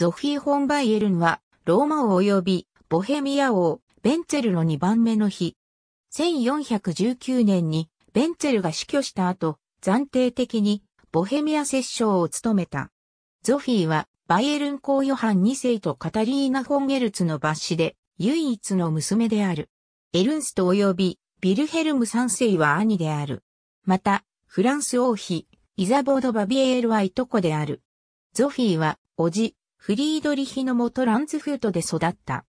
ゾフィー・ホンバイエルンは、ローマ王及び、ボヘミア王、ベンツェルの2番目の日。1419年に、ベンツェルが死去した後、暫定的に、ボヘミア摂政を務めた。ゾフィーは、バイエルン公ヨハン2世とカタリーナ・ホンゲルツの抜子で、唯一の娘である。エルンスト及び、ビルヘルム3世は兄である。また、フランス王妃、イザボード・バビエールはいとこである。ゾフィーは、おじ、フリードリヒのもとランツフートで育った。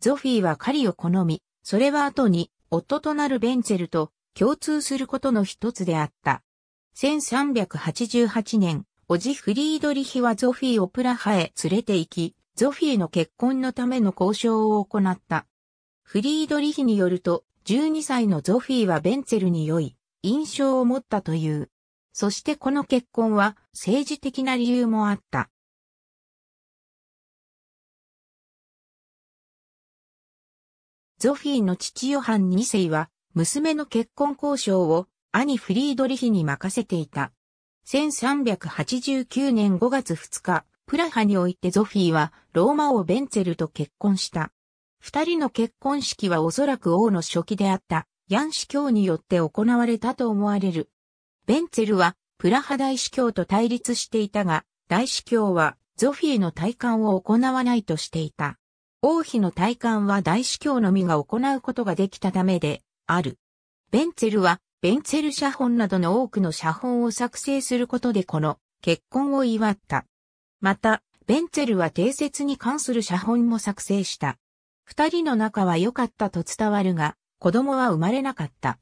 ゾフィーは狩りを好み、それは後に夫となるベンツェルと共通することの一つであった。1388年、おじフリードリヒはゾフィーをプラハへ連れて行き、ゾフィーの結婚のための交渉を行った。フリードリヒによると、12歳のゾフィーはベンツェルに良い印象を持ったという。そしてこの結婚は政治的な理由もあった。ゾフィーの父ヨハン2世は、娘の結婚交渉を兄フリードリヒに任せていた。1389年5月2日、プラハにおいてゾフィーはローマ王ベンツェルと結婚した。二人の結婚式はおそらく王の初期であったヤン司教によって行われたと思われる。ベンツェルはプラハ大司教と対立していたが、大司教はゾフィーの退官を行わないとしていた。王妃の戴冠は大司教のみが行うことができたためである。ベンツェルは、ベンツェル写本などの多くの写本を作成することでこの結婚を祝った。また、ベンツェルは定説に関する写本も作成した。二人の仲は良かったと伝わるが、子供は生まれなかった。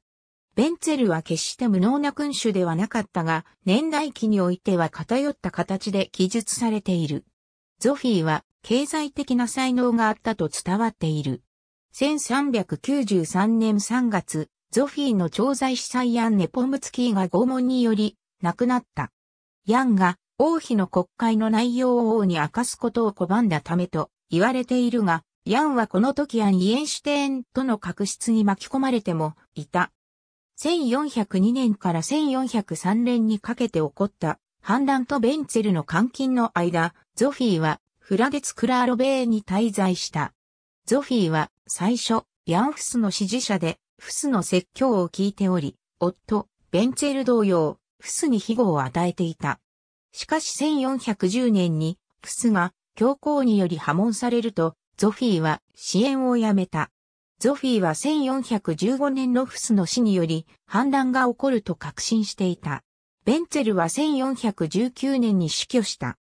ベンツェルは決して無能な君主ではなかったが、年代記においては偏った形で記述されている。ゾフィーは経済的な才能があったと伝わっている。1393年3月、ゾフィーの調剤師祭ヤン・ネポムツキーが拷問により亡くなった。ヤンが王妃の国会の内容を王に明かすことを拒んだためと言われているが、ヤンはこの時アン・イエンシュテーンとの確執に巻き込まれてもいた。1402年から1403年にかけて起こった反乱とベンツェルの監禁の間、ゾフィーはフラデツ・クラーロベーに滞在した。ゾフィーは最初、ヤンフスの支持者で、フスの説教を聞いており、夫、ベンツェル同様、フスに庇護を与えていた。しかし1410年に、フスが教皇により破門されると、ゾフィーは支援をやめた。ゾフィーは1415年のフスの死により反乱が起こると確信していた。ベンツェルは1419年に死去した。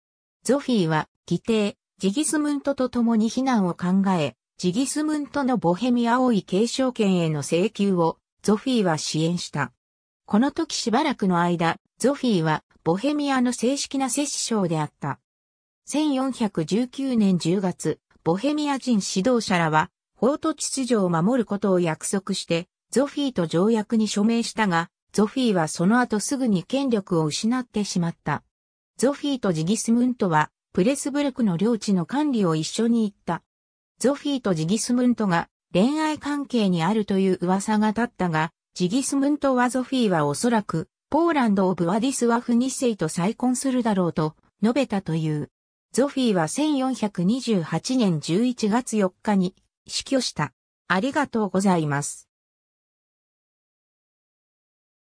ゾフィーは、義弟、ジギスムントと共に避難を考え、ジギスムントのボヘミア王位継承権への請求を、ゾフィーは支援した。この時しばらくの間、ゾフィーは、ボヘミアの正式な摂政であった。1419年10月、ボヘミア人指導者らは、法と秩序を守ることを約束して、ゾフィーと条約に署名したが、ゾフィーはその後すぐに権力を失ってしまった。ゾフィーとジギスムントは、プレスブルクの領地の管理を一緒に行った。ゾフィーとジギスムントが恋愛関係にあるという噂が立ったが、ジギスムントはゾフィーはおそらく、ポーランド・オブ・ワディスワフ2世と再婚するだろうと述べたという。ゾフィーは1428年11月4日に死去した。ありがとうございます。